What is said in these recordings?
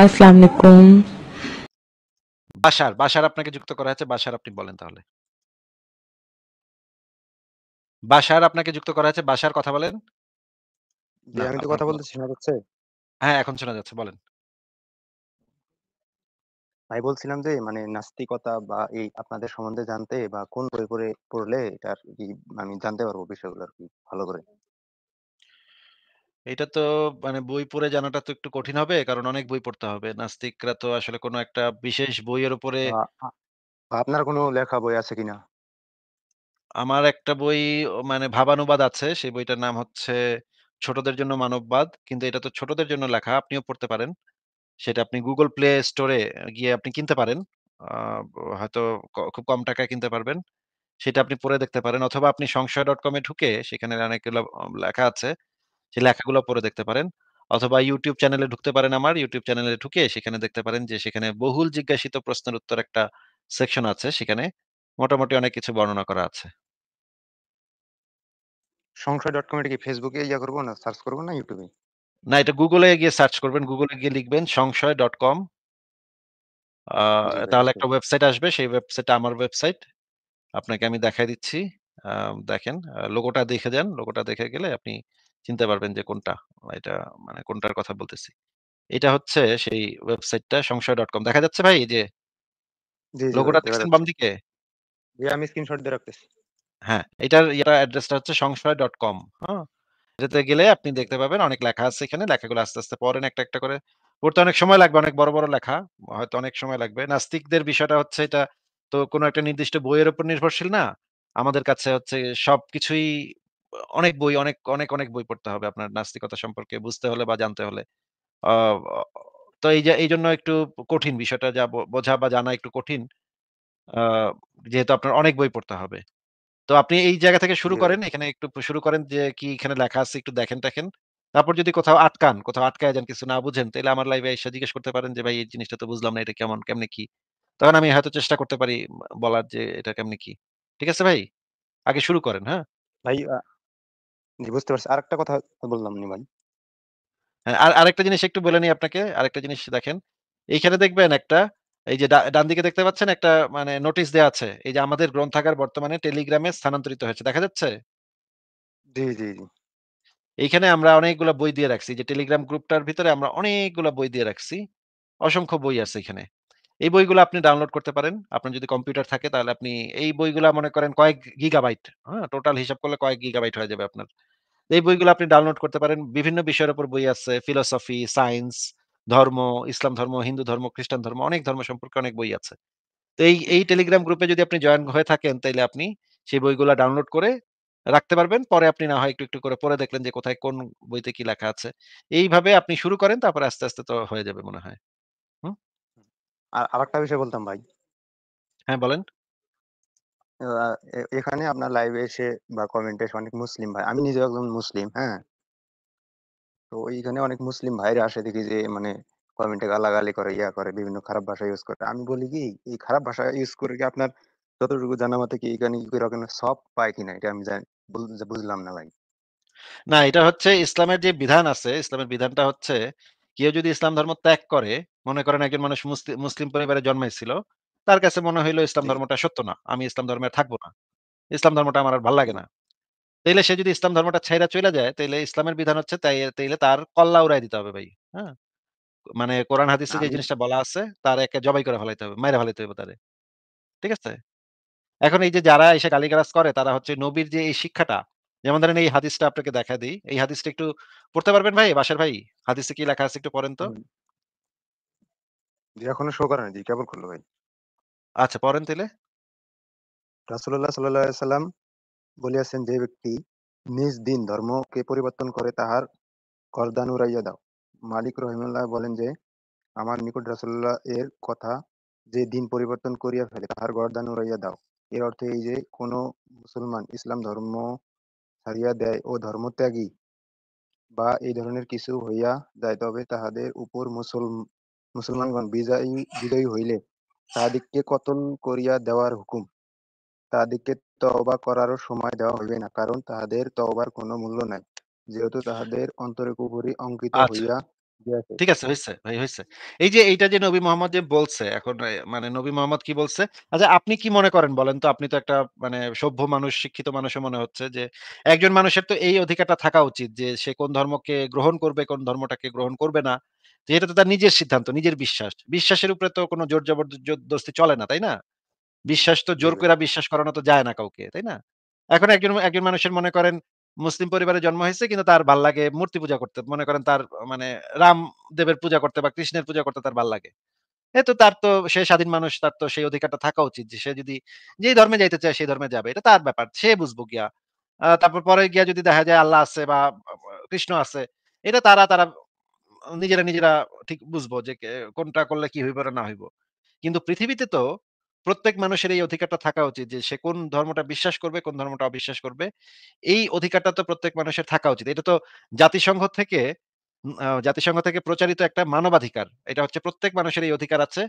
আসসালামু আলাইকুম আপনাকে যুক্ত করা আপনি বলেন তাহলে আপনাকে যুক্ত করা কথা বলেন আমি তো কথা শোনা যাচ্ছে হ্যাঁ এখন শোনা যাচ্ছে বলেন ভাই বলছিলাম যে মানে নাস্তিকতা বা এই আপনাদের সম্বন্ধে জানতে বা কোন বই পড়ে পড়লে এটার কি আমি জানতে পারবো বিষয়গুলো আর কি ভালো করে এটা তো মানে বই পড়ে জানাটা তো একটু কঠিন হবে কারণ অনেক বই পড়তে হবে নাস্তিকরা তো আসলে কোনো একটা বিশেষ বইয়ের উপরে আপনার কোনো লেখা বই আছে কিনা আমার একটা বই মানে ভাবানুবাদ আছে সেই বইটার নাম হচ্ছে ছোটদের জন্য মানববাদ কিন্তু এটা তো ছোটদের জন্য লেখা আপনিও পড়তে পারেন সেটা আপনি গুগল প্লে স্টোরে গিয়ে আপনি কিনতে পারেন আহ, হয়তো খুব কম টাকায় কিনতে পারবেন সেটা আপনি পড়ে দেখতে পারেন অথবা আপনি সংশয় ডট কমে ঢুকে সেখানে অনেকগুলো লেখা আছে সেই লেখাগুলো পরে দেখতে পারেন অথবা ইউটিউব চ্যানেলে ঢুকতে পারেন আমার ইউটিউব চ্যানেলে ঢুকে সেখানে দেখতে পারেন যে সেখানে বহুল জিজ্ঞাসিত প্রশ্নের উত্তর একটা সেকশন আছে সেখানে মোটামুটি অনেক কিছু বর্ণনা করা আছে সংশয় ডট কি ফেসবুকে ইয়া করবো না সার্চ করবো না ইউটিউবে না এটা গুগলে গিয়ে সার্চ করবেন গুগলে গিয়ে লিখবেন সংশয় ডট কম তাহলে একটা ওয়েবসাইট আসবে সেই ওয়েবসাইট আমার ওয়েবসাইট আপনাকে আমি দেখাই দিচ্ছি দেখেন লোগোটা দেখে যান লোগোটা দেখে গেলে আপনি চিনতে পারবেন যে কোনটা এটা মানে কোনটার কথা বলতেছি এটা হচ্ছে সেই ওয়েবসাইটটা সংশয় ডট কম দেখা যাচ্ছে ভাই যে লোগোটা দেখছেন বাম দিকে আমি স্ক্রিনশট দিয়ে রাখতেছি হ্যাঁ এটার এটা অ্যাড্রেসটা হচ্ছে সংশয় ডট কম হ্যাঁ এটাতে গেলে আপনি দেখতে পাবেন অনেক লেখা আছে এখানে লেখাগুলো আস্তে আস্তে পড়েন একটা একটা করে পড়তে অনেক সময় লাগবে অনেক বড় বড় লেখা হয়তো অনেক সময় লাগবে নাস্তিকদের বিষয়টা হচ্ছে এটা তো কোনো একটা নির্দিষ্ট বইয়ের উপর নির্ভরশীল না আমাদের কাছে হচ্ছে সবকিছুই অনেক বই অনেক অনেক অনেক বই পড়তে হবে আপনার নাস্তিকতা সম্পর্কে বুঝতে হলে বা জানতে হলে তো এই যে এই জন্য একটু কঠিন বিষয়টা যা বোঝা বা জানা একটু কঠিন যেহেতু আপনার অনেক বই পড়তে হবে তো আপনি এই জায়গা থেকে শুরু করেন এখানে একটু শুরু করেন যে কি এখানে লেখা আছে একটু দেখেন দেখেন তারপর যদি কোথাও আটকান কোথাও আটকায় যান কিছু না বুঝেন তাহলে আমার লাইভে এসে জিজ্ঞেস করতে পারেন যে ভাই এই জিনিসটা তো বুঝলাম না এটা কেমন কেমনে কি তখন আমি হয়তো চেষ্টা করতে পারি বলার যে এটা কেমনে কি ঠিক আছে ভাই আগে শুরু করেন হ্যাঁ ভাই জি বুঝতে পারছি আরেকটা কথা বললাম নি ভাই হ্যাঁ, আর আরেকটা জিনিস একটু বলে আপনাকে আরেকটা জিনিস দেখেন এইখানে দেখবেন একটা এই যে ডান দিকে দেখতে পাচ্ছেন একটা মানে নোটিশ দেওয়া আছে এই যে আমাদের গ্রন্থাগার বর্তমানে টেলিগ্রামে স্থানান্তরিত হয়েছে দেখা যাচ্ছে জি জি জি এইখানে আমরা অনেকগুলা বই দিয়ে রাখছি যে টেলিগ্রাম গ্রুপটার ভিতরে আমরা অনেকগুলা বই দিয়ে রাখছি অসংখ্য বই আছে এখানে এই বইগুলো আপনি ডাউনলোড করতে পারেন আপনার যদি কম্পিউটার থাকে তাহলে আপনি এই বইগুলো মনে করেন কয়েক গিগাবাইট হ্যাঁ টোটাল হিসাব করলে কয়েক গিগাবাইট হয়ে যাবে আপনার এই বইগুলো আপনি ডাউনলোড করতে পারেন বিভিন্ন বিষয়ের উপর বই আছে ফিলোসফি সায়েন্স ধর্ম ইসলাম ধর্ম হিন্দু ধর্ম খ্রিস্টান ধর্ম অনেক ধর্ম সম্পর্কে অনেক বই আছে তো এই এই টেলিগ্রাম গ্রুপে যদি আপনি জয়েন হয়ে থাকেন তাহলে আপনি সেই বইগুলো ডাউনলোড করে রাখতে পারবেন পরে আপনি না হয় একটু একটু করে পরে দেখলেন যে কোথায় কোন বইতে কি লেখা আছে এইভাবে আপনি শুরু করেন তারপরে আস্তে আস্তে তো হয়ে যাবে মনে হয় আর আরেকটা বিষয় বলতাম ভাই হ্যাঁ বলেন এখানে আপনার লাইভে এসে বা কমেন্টে এসে অনেক মুসলিম ভাই আমি নিজেও একজন মুসলিম হ্যাঁ তো ওইখানে অনেক মুসলিম ভাইরা আসে দেখি যে মানে কমেন্টে গালাগালি করে ইয়া করে বিভিন্ন খারাপ ভাষা ইউজ করে আমি বলি কি এই খারাপ ভাষা ইউজ করে কি আপনার যতটুকু জানা মতে কি এখানে কি রকম সব পায় কিনা এটা আমি বুঝলাম না ভাই না এটা হচ্ছে ইসলামের যে বিধান আছে ইসলামের বিধানটা হচ্ছে কেউ যদি ইসলাম ধর্ম ত্যাগ করে মনে করেন একজন মানুষ মুসলিম পরিবারে জন্মাইছিল তার কাছে মনে হইলো ইসলাম ধর্মটা সত্য না আমি ইসলাম ধর্মে থাকবো না ইসলাম ধর্মটা আমার আর ভালো লাগে না তাইলে সে যদি ইসলাম ধর্মটা ছাইরা চলে যায় তাইলে ইসলামের বিধান হচ্ছে তাই তাইলে তার কল্লা উড়াই দিতে হবে ভাই হ্যাঁ মানে কোরআন হাদিসে যে জিনিসটা বলা আছে তার একে জবাই করে ফেলাইতে হবে মাইরা ফেলাইতে হবে তাদের ঠিক আছে এখন এই যে যারা এসে গালিগালাজ করে তারা হচ্ছে নবীর যে এই শিক্ষাটা যেমন ধরেন এই হাদিসটা আপনাকে দেখা দিই এই হাদিসটা একটু পড়তে পারবেন ভাই বাসার ভাই হাদিসে কি লেখা আছে একটু পড়েন তো এখনো শো জি কেবল খুললো ভাই। আচ্ছা পড়েন সাল্লাম বলিয়াছেন যে ব্যক্তি নিজ দিন ধর্মকে পরিবর্তন করে তাহার করদান উড়াইয়া দাও। মালিক রহিমাহুল্লাহ বলেন যে আমার নিকট রাসুল্লাহ এর কথা যে দিন পরিবর্তন করিয়া ফেলে তাহার গর্দান উড়াইয়া দাও। এর অর্থ এই যে কোন মুসলমান ইসলাম ধর্ম ছাড়িয়া দেয় ও ধর্ম ত্যাগী বা এই ধরনের কিছু হইয়া যায় তবে তাহাদের উপর মুসল মুসলমানগণ বিজয়ী বিজয়ী হইলে তাহাদিগকে কতল করিয়া দেওয়ার হুকুম তাহাদিগকে তওবা করারও সময় দেওয়া হইবে না কারণ তাহাদের তওবার কোনো মূল্য নাই যেহেতু তাহাদের অন্তরে কুপুরি অঙ্কিত আচ্ছা। হইয়া ঠিক আছে হয়েছে ভাই হয়েছে এই যে এইটা যে নবী মোহাম্মদ যে বলছে এখন মানে নবী মোহাম্মদ কি বলছে আচ্ছা আপনি কি মনে করেন বলেন তো আপনি তো একটা মানে সভ্য মানুষ শিক্ষিত মানুষ মনে হচ্ছে যে একজন মানুষের তো এই অধিকারটা থাকা উচিত যে সে কোন ধর্মকে গ্রহণ করবে কোন ধর্মটাকে গ্রহণ করবে না যে এটা তো তার নিজের সিদ্ধান্ত নিজের বিশ্বাস বিশ্বাসের উপরে তো কোনো জোর জবরদস্তি চলে না তাই না বিশ্বাস তো জোর করে বিশ্বাস করানো তো যায় না কাউকে তাই না এখন একজন একজন মানুষের মনে করেন মুসলিম পরিবারে জন্ম হয়েছে কিন্তু তার ভাল লাগে মূর্তি পূজা করতে মনে করেন তার মানে রাম দেবের পূজা করতে বা কৃষ্ণের পূজা করতে তার ভাল লাগে এ তো তার তো সে স্বাধীন মানুষ তার তো সেই অধিকারটা থাকা উচিত যে সে যদি যেই ধর্মে যাইতে চায় সেই ধর্মে যাবে এটা তার ব্যাপার সে বুঝবো গিয়া তারপর পরে গিয়া যদি দেখা যায় আল্লাহ আছে বা কৃষ্ণ আছে এটা তারা তারা নিজেরা নিজেরা ঠিক বুঝবো যে কোনটা করলে কি হইব না হইব কিন্তু পৃথিবীতে তো প্রত্যেক মানুষের এই অধিকারটা থাকা উচিত যে সে কোন ধর্মটা বিশ্বাস করবে কোন ধর্মটা অবিশ্বাস করবে এই অধিকারটা তো প্রত্যেক মানুষের থাকা উচিত এটা তো জাতিসংঘ থেকে জাতিসংঘ থেকে প্রচারিত একটা মানবাধিকার এটা হচ্ছে প্রত্যেক মানুষের এই অধিকার আছে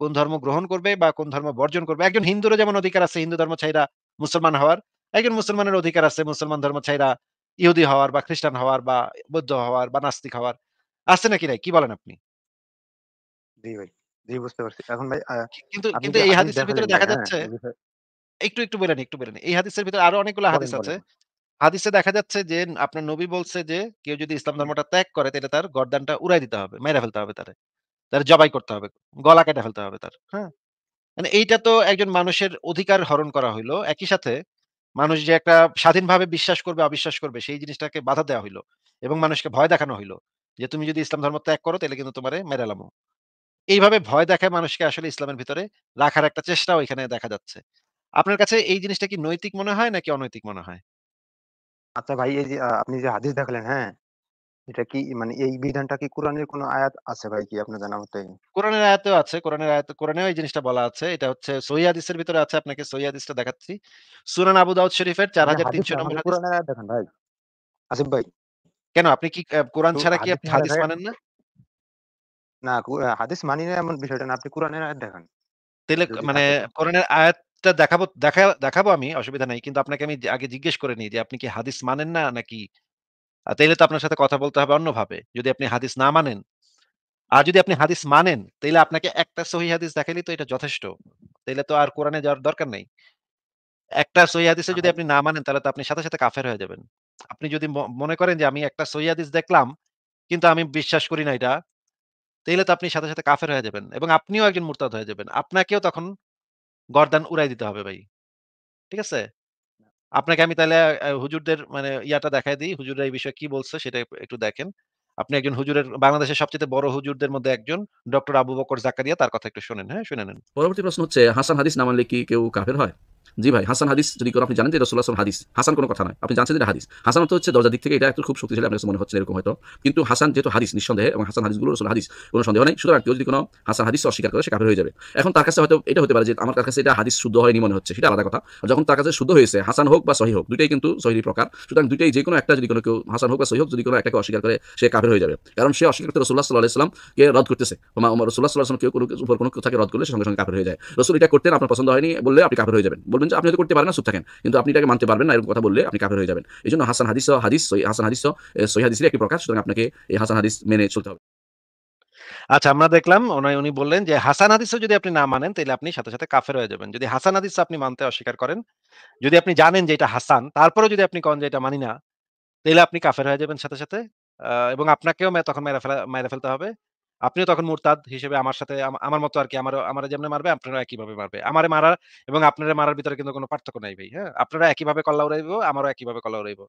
কোন ধর্ম গ্রহণ করবে বা কোন ধর্ম বর্জন করবে একজন হিন্দুর যেমন অধিকার আছে হিন্দু ধর্ম ছাইরা মুসলমান হওয়ার একজন মুসলমানের অধিকার আছে মুসলমান ধর্ম ছাইরা ইহুদি হওয়ার বা খ্রিস্টান হওয়ার বা বৌদ্ধ হওয়ার বা নাস্তিক হওয়ার আছে নাকি নাই কি বলেন আপনি কিন্তু এই হাদিসের ভিতরে দেখা হ্যাঁ, যাচ্ছে একটু একটু বলেন একটু বলেন এই হাদিসের ভিতরে আরো অনেকগুলো হাদিস আছে হাদিসে দেখা যাচ্ছে যে আপনার নবী বলছে যে কেউ যদি ইসলাম ধর্মটা ত্যাগ করে তাহলে তার গর্দানটা উড়াই দিতে হবে মেরে ফেলতে হবে তারে তার জবাই করতে হবে গলা কেটে ফেলতে হবে তার হ্যাঁ মানে এইটা তো একজন মানুষের অধিকার হরণ করা হইলো একই সাথে মানুষ যে একটা স্বাধীনভাবে বিশ্বাস করবে অবিশ্বাস করবে সেই জিনিসটাকে বাধা দেওয়া হইলো এবং মানুষকে ভয় দেখানো হইলো যে তুমি যদি ইসলাম ধর্ম ত্যাগ করো তাহলে কিন্তু তোমার মেরালামো এইভাবে ভয় দেখায় মানুষকে আসলে ইসলামের ভিতরে রাখার একটা চেষ্টা এখানে দেখা যাচ্ছে আপনার কাছে এই জিনিসটা কি নৈতিক মনে হয় নাকি অনৈতিক মনে হয় আচ্ছা ভাই এই যে আপনি যে হাদিস দেখলেন হ্যাঁ এটা কি মানে এই বিধানটা কি কোরআনের কোন আয়াত আছে ভাই কি আপনার জানা মতে কোরআনের আয়াতেও আছে কোরআনের আয়াত কোরআনেও এই জিনিসটা বলা আছে এটা হচ্ছে সহি হাদিসের ভিতরে আছে আপনাকে সহি হাদিসটা দেখাচ্ছি সুনান আবু দাউদ শরীফের মানে চার হাজার তিনশো মানে নম্বর কোরআনের আয়াত দেখেন ভাই আসিফ ভাই কেন আপনি কি কোরআন ছাড়া কি হাদিস আপনি হাদিস মানেন না? না হাদিস মানি না এমন বিষয়টা না আপনি কোরআনের আয়াত দেখেন তাহলে মানে কোরআনের আয়াত দেখাবো দেখা দেখাবো আমি অসুবিধা নাই কিন্তু আপনাকে আমি আগে জিজ্ঞেস করে নিই যে আপনি কি হাদিস মানেন না নাকি তাইলে তো আপনার সাথে কথা বলতে হবে অন্যভাবে যদি আপনি হাদিস না মানেন আর যদি আপনি হাদিস মানেন তাইলে আপনাকে একটা সহি হাদিস দেখাইলে তো এটা যথেষ্ট তাইলে তো আর কোরআনে যাওয়ার দরকার নেই একটা সহি হাদিসে যদি আপনি না মানেন তাহলে তো আপনি সাথে সাথে কাফের হয়ে যাবেন আপনি যদি মনে করেন যে আমি একটা সৈয়াদিস দেখলাম কিন্তু আমি বিশ্বাস করি না এটা তাইলে তো আপনি সাথে সাথে কাফের হয়ে যাবেন এবং আপনিও একজন মুরতাদ হয়ে যাবেন আপনাকেও তখন গরদান উড়াই দিতে হবে ভাই ঠিক আছে আপনাকে আমি তাহলে হুজুরদের মানে ইয়াটা দেখাই দিই হুজুরের এই বিষয়ে কি বলছে সেটা একটু দেখেন আপনি একজন হুজুরের বাংলাদেশের সবচেয়ে বড় হুজুরদের মধ্যে একজন ডক্টর আবু বকর জাকারিয়া তার কথা একটু শুনেন হ্যাঁ শুনে নেন পরবর্তী প্রশ্ন হচ্ছে হাসান হাদিস না মানলে কি কেউ কাফের হয় জি ভাই হাসান হাদিস যদি কোনো আপনি জানেন যে রসুল্লাহ হাদিস হাসান কোনো কথা নয় আপনি জানছেন যে হাদিস হাসান অর্থ হচ্ছে দরজার দিক থেকে এটা একটু খুব শক্তিশালী আপনার মনে হচ্ছে এরকম হয়তো কিন্তু হাসান যেহেতু হাদিস নিঃসন্দেহে এবং হাসান হাদিসগুলো রসুল হাদিস কোনো সন্দেহ নেই সুতরাং কেউ যদি কোনো হাসান হাদিস অস্বীকার করে সে কাফের হয়ে যাবে এখন তার কাছে হয়তো এটা হতে পারে যে আমার কাছে এটা হাদিস শুদ্ধ হয়নি মনে হচ্ছে সেটা আলাদা কথা যখন তার কাছে শুদ্ধ হয়েছে হাসান হোক বা সহি হোক দুটাই কিন্তু সহির প্রকার সুতরাং দুটাই যে কোনো একটা যদি কোনো কেউ হাসান হোক বা সহি হোক যদি কোনো একটাকে অস্বীকার করে সে কাফের হয়ে যাবে কারণ সে অস্বীকার করতে রসুল্লাহ সাল্লাহ ইসলামকে রদ করতেছে আমার রসুল্লাহ সাল্লাহ কেউ কোনো উপর কোনো কথাকে রদ করলে সঙ্গে সঙ্গে কাফের হয়ে যায় রসুল এটা করতেন আপনার পছন্দ হয়নি বললে আপনি কাফের হয়ে যাবেন বলবেন বলবেন যে আপনি হয়তো করতে পারেন না চুপ থাকেন কিন্তু আপনি এটাকে মানতে পারবেন না এরকম কথা বললে আপনি কাফের হয়ে যাবেন এই জন্য হাসান হাদিস হাদিস হাসান হাদিস সহি হাদিসের একটি প্রকাশ সুতরাং আপনাকে এই হাসান হাদিস মেনে চলতে হবে আচ্ছা আমরা দেখলাম উনি বললেন যে হাসান হাদিস যদি আপনি না মানেন তাহলে আপনি সাথে সাথে কাফের হয়ে যাবেন যদি হাসান হাদিস আপনি মানতে অস্বীকার করেন যদি আপনি জানেন যে এটা হাসান তারপরেও যদি আপনি কন যে এটা মানি না তাহলে আপনি কাফের হয়ে যাবেন সাথে সাথে এবং আপনাকেও তখন মেরে ফেলা মেরে ফেলতে হবে আপনি তখন মোরতাদ হিসেবে আমার সাথে আমার মতো আর কি আমার আমার যেমন মারবে আপনারা একইভাবে মারবে আমারে মারার এবং আপনারা মারার ভিতরে কিন্তু কোনো পার্থক্য নাই ভাই হ্যাঁ আপনারা একইভাবে কল্লা উড়াইব আমারও একইভাবে কল্লা উড়াইব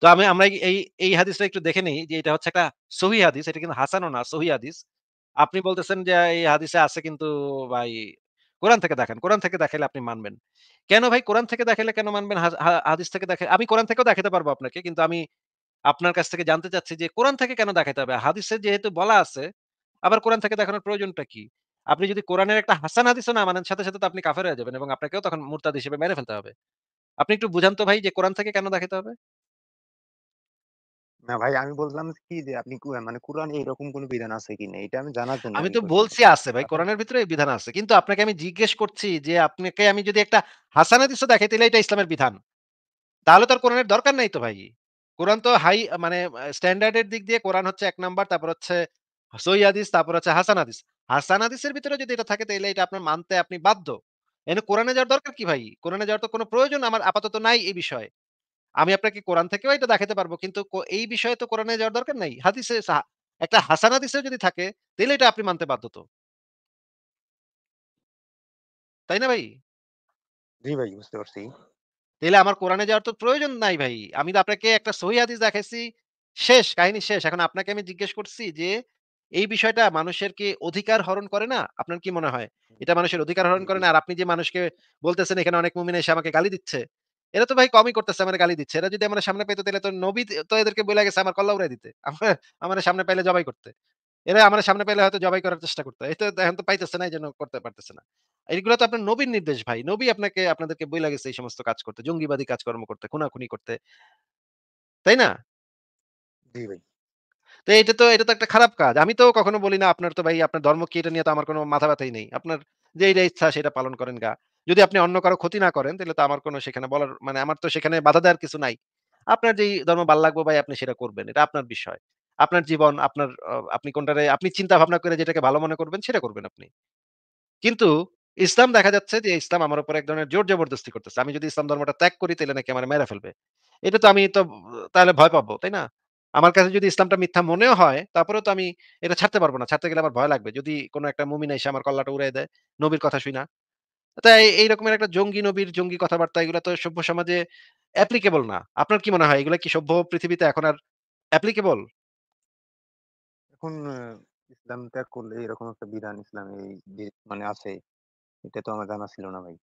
তো আমি আমরা এই এই হাদিসটা একটু দেখে নিই যে এটা হচ্ছে একটা সহি হাদিস এটা কিন্তু হাসানো না সহি হাদিস আপনি বলতেছেন যে এই হাদিসে আছে কিন্তু ভাই কোরআন থেকে দেখেন কোরআন থেকে দেখাইলে আপনি মানবেন কেন ভাই কোরআন থেকে দেখাইলে কেন মানবেন হাদিস থেকে দেখে আমি কোরআন থেকেও দেখাতে পারবো আপনাকে কিন্তু আমি আপনার কাছ থেকে জানতে চাচ্ছি যে কোরআন থেকে কেন দেখাতে হবে হাদিসে যেহেতু বলা আছে আবার কোরআন থেকে দেখানোর প্রয়োজনটা কি আপনি যদি কোরআনের একটা হাসান হাদিসও না মানেন সাথে সাথে তো আপনি কাফের হয়ে যাবেন এবং আপনাকেও তখন মুরতাদ হিসেবে মেরে ফেলতে হবে আপনি একটু বুঝান তো ভাই যে কোরআন থেকে কেন দেখাতে হবে না ভাই আমি বললাম কি যে আপনি মানে কোরআন এরকম কোনো বিধান আছে কি না এটা আমি জানার জন্য আমি তো বলছি আছে ভাই কোরআনের ভিতরে এই বিধান আছে কিন্তু আপনাকে আমি জিজ্ঞেস করছি যে আপনাকে আমি যদি একটা হাসান হাদিস দেখাই তাহলে এটা ইসলামের বিধান তাহলে তো আর কোরআনের দরকার নাই তো ভাই কোরআন তো হাই মানে স্ট্যান্ডার্ডের দিক দিয়ে কোরআন হচ্ছে এক নাম্বার তারপর হচ্ছে সহি হাদিস তারপর আছে হাসান আদিস হাসান আদিসের ভিতরে যদি এটা থাকে তাহলে এটা আপনার মানতে আপনি বাধ্য এনে কোরআনে যাওয়ার দরকার কি ভাই কোরআনে যাওয়ার তো কোনো প্রয়োজন আমার আপাতত নাই এই বিষয়ে আমি আপনাকে কোরআন থেকে এটা দেখাতে পারবো কিন্তু এই বিষয়ে তো কোরআনে যাওয়ার দরকার নাই হাদিসে একটা হাসান হাদিসে যদি থাকে তাহলে এটা আপনি মানতে বাধ্য তো তাই না ভাই জি ভাই বুঝতে পারছি তাহলে আমার কোরআনে যাওয়ার তো প্রয়োজন নাই ভাই আমি তো আপনাকে একটা সহি হাদিস দেখাইছি শেষ কাহিনী শেষ এখন আপনাকে আমি জিজ্ঞেস করছি যে এই বিষয়টা মানুষের কি অধিকার হরণ করে না আপনার কি মনে হয় এটা মানুষের অধিকার হরণ করে না আর আপনি যে মানুষকে বলতেছেন এখানে অনেক মুমিন এসে আমাকে গালি দিচ্ছে এরা তো ভাই কমই করতেছে আমার গালি দিচ্ছে এরা যদি আমার সামনে পেতো তাহলে তো নবী তো এদেরকে বলে গেছে আমার কল্লা উড়াই দিতে আমার সামনে পেলে জবাই করতে এরা আমার সামনে পেলে হয়তো জবাই করার চেষ্টা করতো এটা এখন তো পাইতেছে না এই জন্য করতে পারতেছে না এইগুলো তো আপনার নবীর নির্দেশ ভাই নবী আপনাকে আপনাদেরকে বই লাগেছে এই সমস্ত কাজ করতে জঙ্গিবাদী কাজকর্ম করতে খুনাখুনি করতে তাই না জি ভাই তো এটা তো এটা তো একটা খারাপ কাজ আমি তো কখনো বলি না আপনার তো ভাই আপনার ধর্ম কি এটা নিয়ে তো আমার কোনো মাথা ব্যথাই নেই আপনার যে এটা ইচ্ছা সেটা পালন করেন গা যদি আপনি অন্য কারো ক্ষতি না করেন তাহলে তো আমার কোনো সেখানে বলার মানে আমার তো সেখানে বাধা দেওয়ার কিছু নাই আপনার যেই ধর্ম ভাল লাগবে ভাই আপনি সেটা করবেন এটা আপনার বিষয় আপনার জীবন আপনার আপনি কোনটারে আপনি চিন্তা ভাবনা করে যেটাকে ভালো মনে করবেন সেটা করবেন আপনি কিন্তু ইসলাম দেখা যাচ্ছে যে ইসলাম আমার উপর এক ধরনের জোর জবরদস্তি করতেছে আমি যদি ইসলাম ধর্মটা ত্যাগ করি তাহলে নাকি আমার মেরে ফেলবে এটা তো আমি তো তাহলে ভয় পাবো তাই না আমার কাছে যদি ইসলামটা মিথ্যা মনেও হয় তারপরে তো আমি এটা ছাড়তে পারবো না ছাড়তে গেলে আমার ভয় লাগবে যদি কোনো একটা মুমিন এসে আমার কল্লাটা উড়াই দেয় নবীর কথা শুই না তাই এই রকমের একটা জঙ্গি নবীর জঙ্গি কথাবার্তা এগুলো তো সভ্য সমাজে অ্যাপ্লিকেবল না আপনার কি মনে হয় এগুলো কি সভ্য পৃথিবীতে এখন আর অ্যাপ্লিকেবল এখন ইসলাম ত্যাগ করলে এরকম একটা বিধান ইসলাম এই মানে আছে এটা তো আমার জানা ছিল না ভাই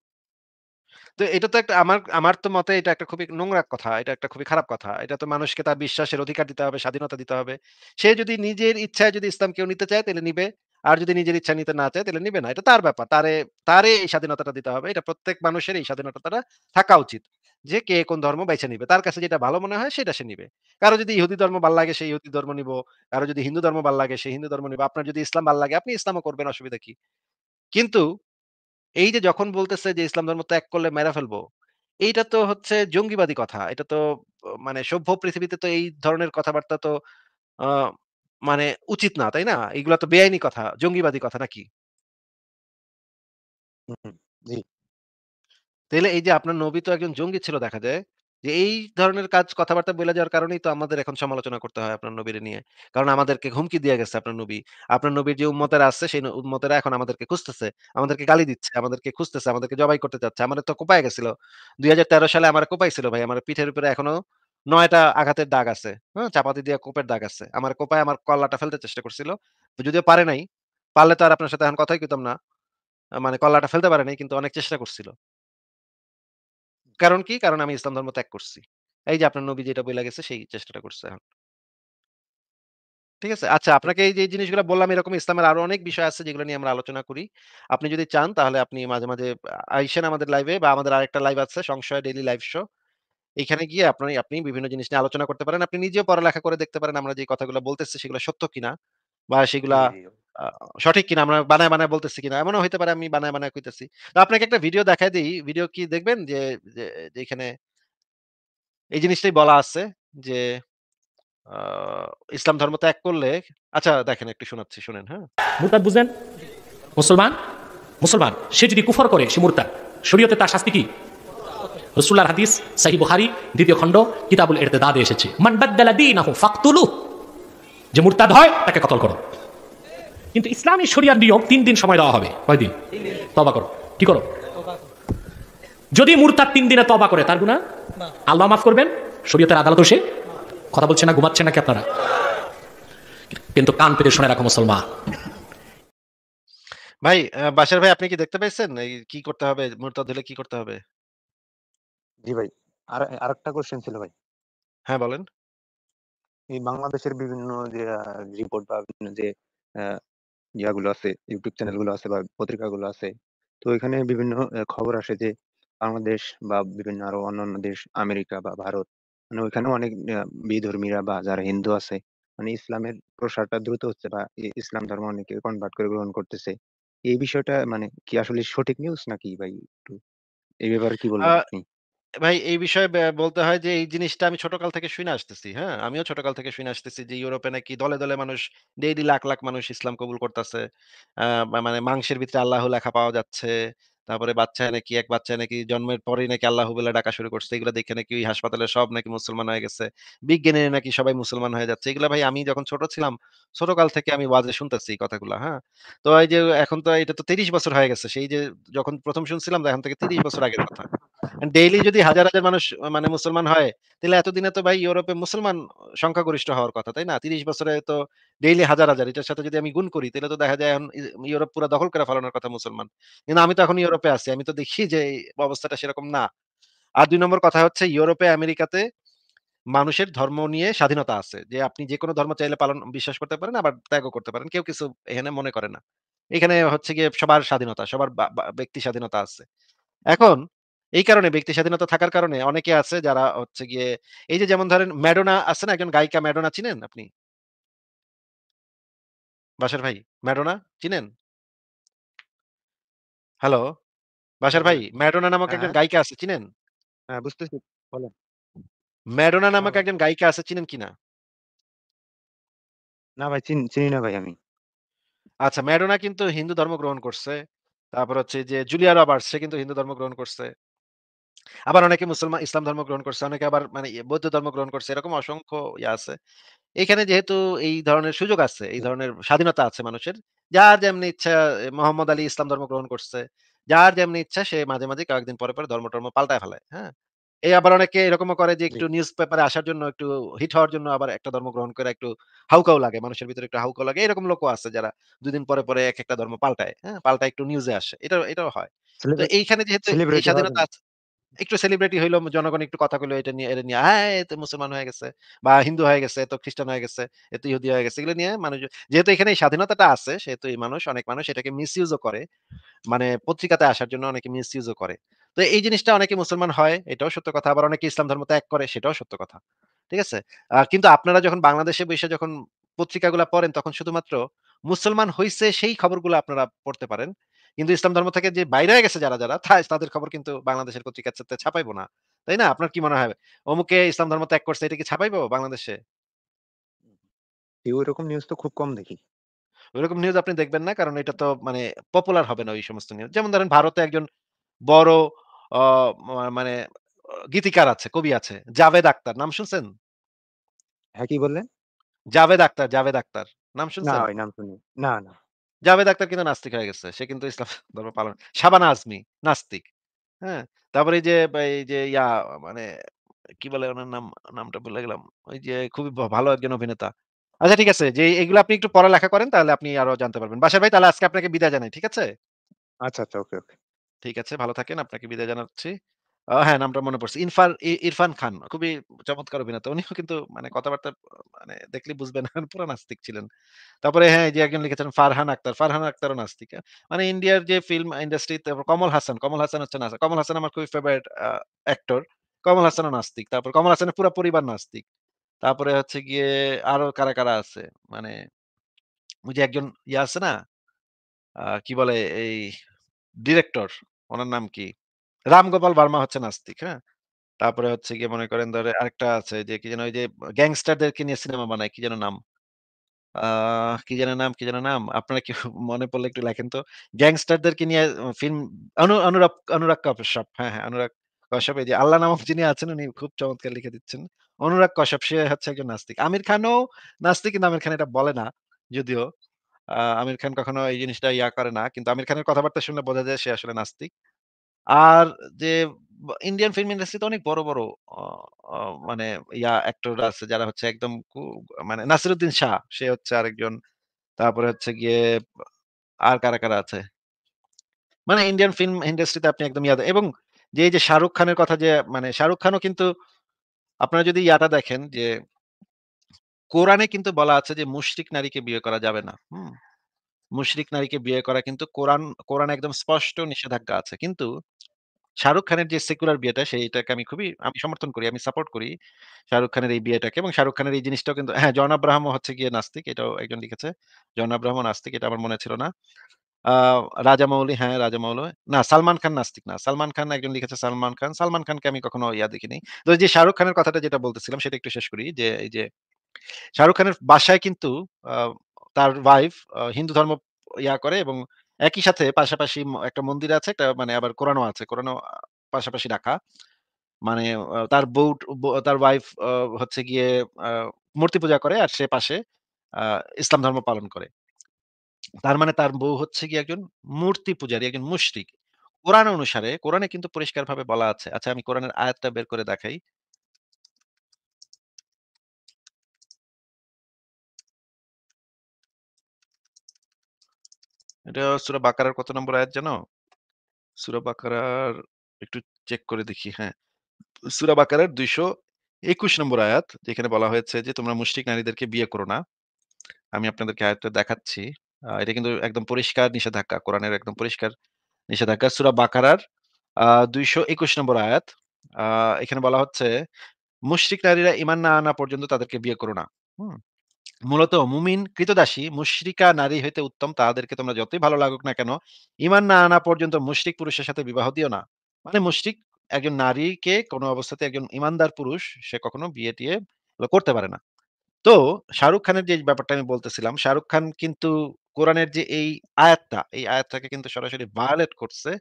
তো এটা তো একটা আমার আমার তো মতে এটা একটা খুবই নোংরা কথা এটা একটা খুবই খারাপ কথা এটা তো মানুষকে তার বিশ্বাসের অধিকার দিতে হবে স্বাধীনতা দিতে হবে সে যদি নিজের ইচ্ছায় যদি ইসলাম কেউ নিতে চায় তাহলে নিবে আর যদি নিজের ইচ্ছা নিতে না চায় তাহলে নিবে না এটা তার ব্যাপার তারে তারে এই স্বাধীনতাটা দিতে হবে এটা প্রত্যেক মানুষের এই স্বাধীনতাটা থাকা উচিত যে কে কোন ধর্ম বেছে নিবে তার কাছে যেটা ভালো মনে হয় সেটা সে নিবে কারো যদি ইহুদি ধর্ম ভাল লাগে সেই ইহুদি ধর্ম নিব কারো যদি হিন্দু ধর্ম ভাল লাগে সেই হিন্দু ধর্ম নিব আপনার যদি ইসলাম ভাল লাগে আপনি ইসলামও করবেন অসুবিধা কি কিন্তু এই যে যখন বলতেছে যে ইসলাম ধর্ম ত্যাগ করলে মেরা ফেলবো এইটা তো হচ্ছে জঙ্গিবাদী কথা এটা তো মানে সভ্য পৃথিবীতে তো এই ধরনের কথাবার্তা তো মানে উচিত না তাই না এগুলো তো বেআইনি কথা জঙ্গিবাদী কথা নাকি তাহলে এই যে আপনার নবী তো একজন জঙ্গি ছিল দেখা যায় যে এই ধরনের কাজ কথাবার্তা বলে যাওয়ার কারণেই তো আমাদের এখন সমালোচনা করতে হয় আপনার নবীর নিয়ে কারণ আমাদেরকে হুমকি দিয়ে গেছে আপনার নবী আপনার নবীর যে উম্মতেরা আছে সেই উম্মতেরা এখন আমাদেরকে খুঁজতেছে আমাদেরকে গালি দিচ্ছে আমাদেরকে খুঁজতেছে আমাদেরকে জবাই করতে চাচ্ছে আমার তো কোপায় গেছিল দুই সালে আমার কোপাই ছিল ভাই আমার পিঠের উপরে এখনো নয়টা আঘাতের দাগ আছে হ্যাঁ চাপাতি দিয়ে কোপের দাগ আছে আমার কোপায় আমার কল্লাটা ফেলতে চেষ্টা করছিল যদিও পারে নাই পারলে তো আর আপনার সাথে এখন কথাই কিতাম না মানে কল্লাটা ফেলতে পারে নাই কিন্তু অনেক চেষ্টা করছিল কারণ কি কারণ আমি ইসলাম ধর্ম ত্যাগ করছি এই যে আপনার নবী যেটা বলে গেছে সেই চেষ্টাটা করছে এখন ঠিক আছে আচ্ছা, আচ্ছা। আপনাকে এই যে জিনিসগুলো বললাম এরকম ইসলামের আরো অনেক বিষয় আছে যেগুলো নিয়ে আমরা আলোচনা করি আপনি যদি চান তাহলে আপনি মাঝে মাঝে আইসেন আমাদের লাইভে বা আমাদের আরেকটা লাইভ আছে সংশয় ডেইলি লাইভ শো এখানে গিয়ে আপনি আপনি বিভিন্ন জিনিস নিয়ে আলোচনা করতে পারেন আপনি নিজেও পড়ালেখা করে দেখতে পারেন আমরা যে কথাগুলো বলতেছি সেগুলো সত্য কিনা বা সেগুলা সঠিক কিনা আমরা বানায় বানায় বলতেছি কিনা এমনও হইতে পারে আমি বানায় বানায় কইতেছি আপনাকে একটা ভিডিও দেখাই দিই ভিডিও কি দেখবেন যে এখানে এই জিনিসটাই বলা আছে যে ইসলাম ধর্ম ত্যাগ করলে আচ্ছা দেখেন একটু শোনাচ্ছি শুনেন হ্যাঁ মুরতাদ বুঝলেন মুসলমান মুসলমান সে যদি কুফর করে সে মুরতাদ শরীয়তে তার শাস্তি কি রসুল্লার হাদিস সাহি বুহারি দ্বিতীয় খণ্ড কিতাবুল এরতে দাদে এসেছে মান বাদ্দালা দিন ফাকতুলু যে মুরতাদ হয় তাকে কতল করো কিন্তু ইসলামী শরিয়ার নিয়ম তিন দিন সময় দেওয়া হবে কয়দিন তবা করো কি করো যদি মুরতাদ তিন দিনে তবা করে তার গুণা আল্লাহ মাফ করবেন শরীয়তের আদালত সে কথা বলছে না ঘুমাচ্ছে নাকি আপনারা কিন্তু কান পেতে শোনা রাখো মুসলমান ভাই বাসার ভাই আপনি কি দেখতে পাইছেন কি করতে হবে মুরতাদ হলে কি করতে হবে জি ভাই আর আরেকটা কোশ্চেন ছিল ভাই হ্যাঁ বলেন এই বাংলাদেশের বিভিন্ন যে রিপোর্ট বা বিভিন্ন যে ইয়া ইয়াগুলো আছে, চ্যানেল চ্যানেলগুলো আছে বা পত্রিকাগুলো আছে। তো এখানে বিভিন্ন খবর আসে যে বাংলাদেশ বা বিভিন্ন আরো অন্যান্য দেশ আমেরিকা বা ভারত মানে ওইখানে অনেক বিধর্মীরা বা যারা হিন্দু আছে মানে ইসলামের প্রসারটা দ্রুত হচ্ছে বা ইসলাম ধর্ম অনেকে কনভার্ট করে গ্রহণ করতেছে। এই বিষয়টা মানে কি আসলে সঠিক নিউজ নাকি ভাই? একটু এই ব্যাপারে কি বলবেন আপনি? ভাই এই বিষয়ে বলতে হয় যে এই জিনিসটা আমি ছোটকাল থেকে শুনে আসতেছি, হ্যাঁ? আমিও ছোটকাল থেকে শুনে আসতেছি যে ইউরোপে নাকি দলে, দলে মানুষ ডেইলি লাখ, লাখ মানুষ ইসলাম কবুল করতেছে আ মানে মাংসের ভিতরে আল্লাহ লেখা পাওয়া যাচ্ছে। তারপরে বাচ্চা নাকি এক বাচ্চা নাকি জন্মের পরেই নাকি আল্লাহ বলে ডাকা শুরু করছে। এগুলো দেখে নাকি ওই হাসপাতালে সব নাকি মুসলমান হয়ে গেছে। বিজ্ঞানীরা নাকি সবাই মুসলমান হয়ে যাচ্ছে। এগুলো ভাই আমি যখন ছোট ছিলাম, ছোটকাল থেকে আমি বাজে শুনতেছি কথাগুলো হ্যাঁ? তো এই যে এখন তো এটা তো তিরিশ বছর হয়ে গেছে। সেই যে যখন প্রথম শুনছিলাম এখন থেকে তিরিশ বছর আগের কথা। ডেইলি মানে যদি হাজার হাজার মানুষ মানে মুসলমান হয় তাহলে এতদিনে তো ভাই ইউরোপে মুসলমান সংখ্যাগরিষ্ঠ হওয়ার কথা তাই না তিরিশ বছরে তো ডেইলি হাজার হাজার এটার সাথে যদি আমি গুণ করি তাহলে তো দেখা যায় এখন ইউরোপ পুরো দখল করে ফেলানোর কথা মুসলমান কিন্তু আমি তো এখন ইউরোপে আছি আমি তো দেখি যে অবস্থাটা সেরকম না আর দুই নম্বর কথা হচ্ছে ইউরোপে আমেরিকাতে মানুষের ধর্ম নিয়ে স্বাধীনতা আছে যে আপনি যে কোনো ধর্ম চাইলে পালন বিশ্বাস করতে পারেন আবার ত্যাগও করতে পারেন কেউ কিছু এখানে মনে করে না এখানে হচ্ছে গিয়ে সবার স্বাধীনতা সবার ব্যক্তি স্বাধীনতা আছে এখন এই কারণে ব্যক্তি স্বাধীনতা থাকার কারণে অনেকে আছে যারা হচ্ছে গিয়ে এই যে যেমন ধরেন ম্যাডোনা আছে না একজন গায়িকা ম্যাডোনা চিনেন আপনি বাসার ভাই ম্যাডোনা চিনেন হ্যালো বাসার ভাই হ্যাঁ। ম্যাডোনা নামক হ্যাঁ, একজন হ্যাঁ। গায়িকা আছে চিনেন হ্যাঁ বুঝতেছি বলেন ম্যাডোনা নামক একজন গায়িকা আছে চিনেন কিনা না ভাই চিনি চিনি না ভাই আমি আচ্ছা ম্যাডোনা কিন্তু হিন্দু ধর্ম গ্রহণ করছে তারপর হচ্ছে যে জুলিয়া রবার্টস সে কিন্তু হিন্দু ধর্ম গ্রহণ করছে আবার অনেকে মুসলমান ইসলাম ধর্ম গ্রহণ করছে অনেকে আবার মানে ইয়ে বৌদ্ধ ধর্ম গ্রহণ করছে এরকম অসংখ্য ইয়ে আছে এখানে যেহেতু এই ধরনের সুযোগ আছে এই ধরনের স্বাধীনতা আছে মানুষের যার যেমনি ইচ্ছা মোহাম্মদ আলী ইসলাম ধর্ম গ্রহণ করছে যার যেমনি ইচ্ছা সে মাঝে মাঝে কয়েকদিন পরে পরে ধর্ম টর্ম পাল্টায় ফেলে হ্যাঁ এই আবার অনেকে এরকমও করে যে একটু নিউজ পেপারে আসার জন্য একটু হিট হওয়ার জন্য আবার একটা ধর্ম গ্রহণ করে একটু হাউকাও লাগে মানুষের ভিতরে একটু হাউকাও লাগে এরকম লোকও আছে যারা দুদিন পরে পরে এক একটা ধর্ম পাল্টায় হ্যাঁ পাল্টায় একটু নিউজে আসে এটা এটাও হয় তো এইখানে যেহেতু স্বাধীনতা আছে একটু সেলিব্রিটি হইলো জনগণ একটু কথা কইলো এটা নিয়ে এটা নিয়ে হ্যাঁ এতে মুসলমান হয়ে গেছে বা হিন্দু হয়ে গেছে এত খ্রিস্টান হয়ে গেছে এত ইহুদি হয়ে গেছে এগুলো নিয়ে মানুষ যেহেতু এখানে এই স্বাধীনতাটা আছে সেহেতু এই মানুষ অনেক মানুষ এটাকে মিস করে মানে পত্রিকাতে আসার জন্য অনেকে মিস করে তো এই জিনিসটা অনেকে মুসলমান হয় এটাও সত্য কথা আবার অনেকে ইসলাম ধর্ম ত্যাগ করে সেটাও সত্য কথা ঠিক আছে কিন্তু আপনারা যখন বাংলাদেশে বসে যখন পত্রিকাগুলো পড়েন তখন শুধুমাত্র মুসলমান হইছে সেই খবরগুলো আপনারা পড়তে পারেন কিন্তু ইসলাম ধর্ম থেকে যে বাইরে হয়ে গেছে যারা যারা তাদের খবর কিন্তু বাংলাদেশের সাথে ছাপাইবো না তাই না আপনার কি মনে হয় অমুকে ইসলাম ধর্ম ত্যাগ করছে এটা কি ছাপাইবো বাংলাদেশে ওইরকম নিউজ তো খুব কম দেখি ওইরকম নিউজ আপনি দেখবেন না কারণ এটা তো মানে পপুলার হবে না ওই সমস্ত নিউজ যেমন ধরেন ভারতে একজন বড় মানে গীতিকার আছে কবি আছে জাভেদ আক্তার নাম শুনছেন হ্যাঁ কি বললেন জাভেদ আক্তার জাভেদ আক্তার নাম শুনছেন নাম না না জাভেদ আক্তার কিন্তু নাস্তিক হয়ে গেছে সে কিন্তু ইসলাম ধর্ম পালন শাবানা আজমি নাস্তিক হ্যাঁ তারপরে যে এই যে ইয়া মানে কি বলে ওনার নাম নামটা বলে গেলাম ওই যে খুবই ভালো একজন অভিনেতা আচ্ছা ঠিক আছে যে এগুলো আপনি একটু পড়ালেখা করেন তাহলে আপনি আরো জানতে পারবেন বাসার ভাই তাহলে আজকে আপনাকে বিদায় জানাই ঠিক আছে আচ্ছা আচ্ছা ওকে ওকে ঠিক আছে ভালো থাকেন আপনাকে বিদায় জানাচ্ছি হ্যাঁ, নামটা মনে পড়ছে। ইনফার ইরফান খান। খুবই চমৎকার অভিনেতা। উনিও কিন্তু মানে কথাবার্তা মানে দেখলে বুঝবেন পুরো নাস্তিক ছিলেন। তারপরে হ্যাঁ, যে একজন লিখেছেন ফারহান আক্তার। ফারহান আক্তারও নাস্তিক। হ্যাঁ। মানে ইন্ডিয়ার যে ফিল্ম ইন্ডাস্ট্রি তারপর কমল হাসান। কমল হাসান হচ্ছে নাস্তিক। কমল হাসান আমার খুবই ফেভারিট অ্যাক্টর। কমল হাসানও নাস্তিক। তারপর কমল হাসানের পুরো পরিবার নাস্তিক। তারপরে হচ্ছে গিয়ে আরো কারা, কারা আছে? মানে ওই যে একজন ইয়ে আছে না? কি বলে এই ডিরেক্টর, ওনার নাম কি? রামগোপাল বার্মা হচ্ছে নাস্তিক হ্যাঁ তারপরে হচ্ছে গিয়ে মনে করেন ধরে আরেকটা আছে যে কি যেন ওই যে গ্যাংস্টারদেরকে নিয়ে সিনেমা বানায় কি যেন নাম আহ কি যেন নাম কি যেন নাম আপনারা কি মনে পড়লে একটু লেখেন তো গ্যাংস্টারদেরকে নিয়ে ফিল্ম অনুরাগ অনুরাগ হ্যাঁ হ্যাঁ অনুরাগ এই যে আল্লাহ নামক যিনি আছেন উনি খুব চমৎকার লিখে দিচ্ছেন অনুরাগ কাশ্যপ সে হচ্ছে একজন নাস্তিক আমির খানও নাস্তিক কিন্তু আমির খান এটা বলে না যদিও আমির খান কখনো এই জিনিসটা ইয়া করে না কিন্তু আমির খানের কথাবার্তা শুনলে বোঝা যায় সে আসলে নাস্তিক আর যে ইন্ডিয়ান ফিল্ম ইন্ডাস্ট্রিতে অনেক বড় বড় মানে ইয়া অ্যাক্টর আছে যারা হচ্ছে একদম মানে নাসিরুদ্দিন শাহ সে হচ্ছে আরেকজন তারপরে হচ্ছে গিয়ে আর কারা কারা আছে মানে ইন্ডিয়ান ফিল্ম ইন্ডাস্ট্রিতে আপনি একদম ইয়াদ এবং যে যে শাহরুখ খানের কথা যে মানে শাহরুখ খানও কিন্তু আপনারা যদি ইয়াটা দেখেন যে কোরআনে কিন্তু বলা আছে যে মুশরিক নারীকে বিয়ে করা যাবে না হুম মুশরিক নারীকে বিয়ে করা কিন্তু কোরআন কোরআন একদম স্পষ্ট নিষেধাজ্ঞা আছে। কিন্তু শাহরুখ খানের যে সেকুলার বিয়েটা সেইটাকে আমি খুবই আমি সমর্থন করি, আমি সাপোর্ট করি শাহরুখ খানের এই বিয়েটাকে এবং শাহরুখ খানের এই জিনিসটাও কিন্তু হ্যাঁ, জন আব্রাহম হচ্ছে গিয়ে নাস্তিক। এটাও একজন লিখেছে। জন আব্রাহম নাস্তিক এটা আমার মনে ছিল না। আ রাজামৌলি হ্যাঁ, রাজামৌলি। না সালমান খান নাস্তিক না। সালমান খান একজন লিখেছে সালমান খান। সালমান খানকে আমি কখনো ইয়া দেখিনি। তো যে শাহরুখ খানের কথাটা যেটা বলতেছিলাম সেটা একটু শেষ করি যে এই যে শাহরুখ খানের বাসায় কিন্তু তার ওয়াইফ হিন্দু ধর্ম ইয়া করে এবং একই সাথে পাশাপাশি একটা মন্দির আছে একটা মানে আবার কোরআনও আছে কোরআনও পাশাপাশি রাখা মানে তার বউ তার ওয়াইফ হচ্ছে গিয়ে মূর্তি পূজা করে আর সে পাশে ইসলাম ধর্ম পালন করে তার মানে তার বউ হচ্ছে গিয়ে একজন মূর্তি পূজারী একজন মুশরিক কোরআন অনুসারে কোরআনে কিন্তু পরিষ্কারভাবে বলা আছে আচ্ছা আমি কোরআনের আয়াতটা বের করে দেখাই এটা সুরা বাকারার কত নম্বর আয়াত জানো? সুরা বাকারার একটু চেক করে দেখি, হ্যাঁ। সুরা বাকারার একুশ নম্বর আয়াত যেখানে বলা হয়েছে যে, "তোমরা মুশরিক নারীদেরকে বিয়ে করো না।" আমি আপনাদেরকে আয়াতটা দেখাচ্ছি। এটা কিন্তু একদম পরিষ্কার নিষেধাজ্ঞা। কোরআনের একদম পরিষ্কার নিষেধাজ্ঞা। সুরা বাকারার দুইশো একুশ নম্বর আয়াত। এখানে বলা হচ্ছে, "মুশরিক নারীরা ইমান না আনা পর্যন্ত তাদেরকে বিয়ে করো না।" মূলত মুমিন কৃতদাসী মুশরিকা নারী হইতে উত্তম তাহাদেরকে তোমরা যতই ভালো লাগুক না কেন ইমান না আনা পর্যন্ত মুশরিক পুরুষের সাথে বিবাহ দিও না মানে মুশরিক একজন নারীকে কোনো অবস্থাতে একজন ইমানদার পুরুষ সে কখনো বিয়ে টিয়ে করতে পারে না তো শাহরুখ খানের যে ব্যাপারটা আমি বলতেছিলাম শাহরুখ খান কিন্তু কোরআনের যে এই আয়াতটা এই আয়াতটাকে কিন্তু সরাসরি ভায়োলেট করছে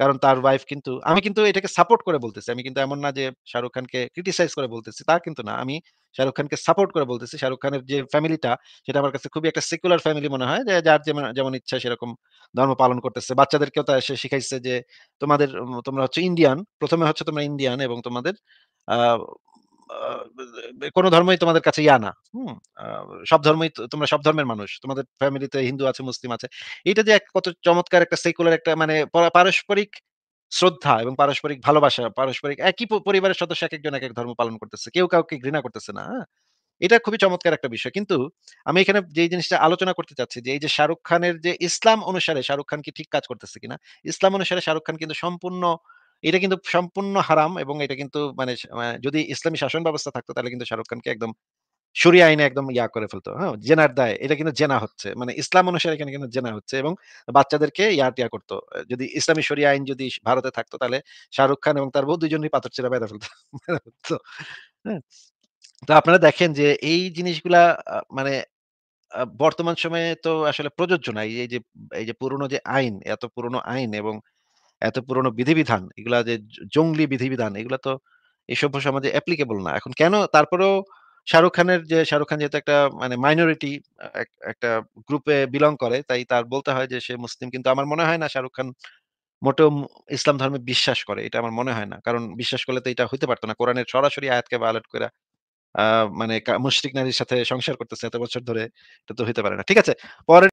কারণ তার ওয়াইফ কিন্তু আমি কিন্তু এটাকে সাপোর্ট করে বলতেছি আমি কিন্তু এমন না যে শাহরুখ খানকে ক্রিটিসাইজ করে বলতেছি তা কিন্তু না আমি শাহরুখ খানকে সাপোর্ট করে বলতেছি শাহরুখ খানের যে ফ্যামিলিটা সেটা আমার কাছে খুবই একটা সেকুলার ফ্যামিলি মনে হয় যে যার যেমন ইচ্ছা সেরকম ধর্ম পালন করতেছে বাচ্চাদেরকেও তা এসে শিখাইছে যে তোমাদের তোমরা হচ্ছে ইন্ডিয়ান প্রথমে হচ্ছে তোমরা ইন্ডিয়ান এবং তোমাদের কোনো ধর্মই তোমাদের কাছে ইয়া না সব ধর্মই তোমরা সব ধর্মের মানুষ তোমাদের ফ্যামিলিতে হিন্দু আছে মুসলিম আছে এটা যে কত চমৎকার একটা সেকুলার একটা মানে পারস্পরিক শ্রদ্ধা এবং পারস্পরিক ভালোবাসা পারস্পরিক একই পরিবারের সদস্য এক একজন এক এক ধর্ম পালন করতেছে কেউ কাউকে ঘৃণা করতেছে না হ্যাঁ? এটা খুবই চমৎকার একটা বিষয় কিন্তু আমি এখানে যে জিনিসটা আলোচনা করতে চাচ্ছি যে এই যে শাহরুখ খানের যে ইসলাম অনুসারে শাহরুখ খান কি ঠিক কাজ করতেছে কিনা ইসলাম অনুসারে শাহরুখ খান কিন্তু সম্পূর্ণ আহ এটা কিন্তু সম্পূর্ণ হারাম এবং এটা কিন্তু মানে, মানে যদি ইসলামী শাসন ব্যবস্থা থাকতো তাহলে কিন্তু শাহরুখ খানকে একদম শরিয়া আইনে একদম ইয়া করে ফেলতো হ্যাঁ জেনার দায় এটা কিন্তু জেনা হচ্ছে মানে ইসলাম অনুসারে এখানে কিন্তু জেনা হচ্ছে এবং বাচ্চাদেরকে ইয়া টিয়া করতো যদি ইসলামী সরিয়া আইন যদি ভারতে থাকতো তাহলে শাহরুখ খান এবং তার বউ দুজনই পাথর ছেড়ে বেঁধে ফেলতো হ্যাঁ, তো আপনারা দেখেন যে এই জিনিসগুলা মানে বর্তমান সময়ে তো আসলে প্রযোজ্য না এই যে এই যে পুরনো যে আইন এত পুরনো আইন এবং এত পুরনো বিধিবিধান এগুলা যে জঙ্গলি বিধিবিধান এগুলা তো এই সভ্য সমাজে অ্যাপ্লিকেবল না এখন কেন তারপরেও শাহরুখ খানের যে শাহরুখ খান যেহেতু একটা মানে মাইনরিটি একটা গ্রুপে বিলং করে তাই তার বলতে হয় যে সে মুসলিম কিন্তু আমার মনে হয় না শাহরুখ খান মোটেও ইসলাম ধর্মে বিশ্বাস করে এটা আমার মনে হয় না কারণ বিশ্বাস করলে তো এটা হইতে পারতো না কোরআনের সরাসরি আয়াতকে ভায়োলেট করে মানে মুশরিক নারীর সাথে সংসার করতেছে এত বছর ধরে এটা তো হইতে পারে না ঠিক আছে পরের